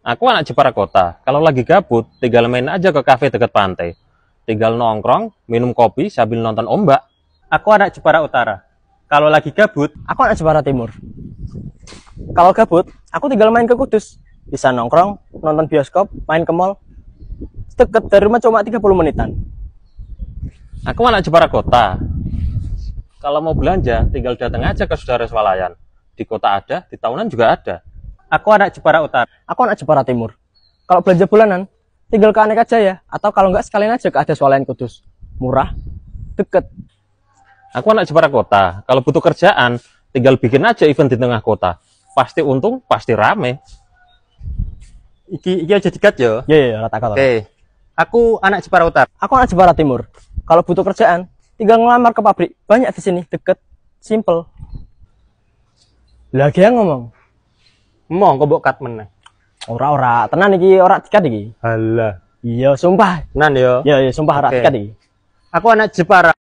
Aku anak Jepara kota, kalau lagi gabut, tinggal main aja ke kafe dekat pantai. Tinggal nongkrong, minum kopi sambil nonton ombak. Aku anak Jepara Utara. Kalau lagi gabut, aku anak Jepara Timur. Kalau gabut, aku tinggal main ke Kudus. Bisa nongkrong, nonton bioskop, main ke mall. Deket dari rumah cuma 30 menitan. Aku anak Jepara kota. Kalau mau belanja, tinggal datang aja ke Saudara Swalayan. Di kota ada, di tahunan juga ada. Aku anak Jepara Utara. Aku anak Jepara Timur. Kalau belanja bulanan, tinggal ke Aneka Jaya Atau kalau nggak sekalian aja ke ada swalayan kudus. Murah, deket. Aku anak Jepara Kota. Kalau butuh kerjaan, tinggal bikin aja event di tengah kota. Pasti untung, pasti rame. Iki, iki aja dekat ya? Iya, iya, iya, rata Oke. Okay. Aku anak Jepara Utara. Aku anak Jepara Timur. Kalau butuh kerjaan, tinggal ngelamar ke pabrik. Banyak di sini, deket, simple. Lagi yang ngomong. Monggo mbok cut meneh. Ora ora, tenan iki ora dikat iki. Halah. Iya, sumpah. Tenan yo. Iya, iya, sumpah ora okay. dikat iki. Aku anak Jepara.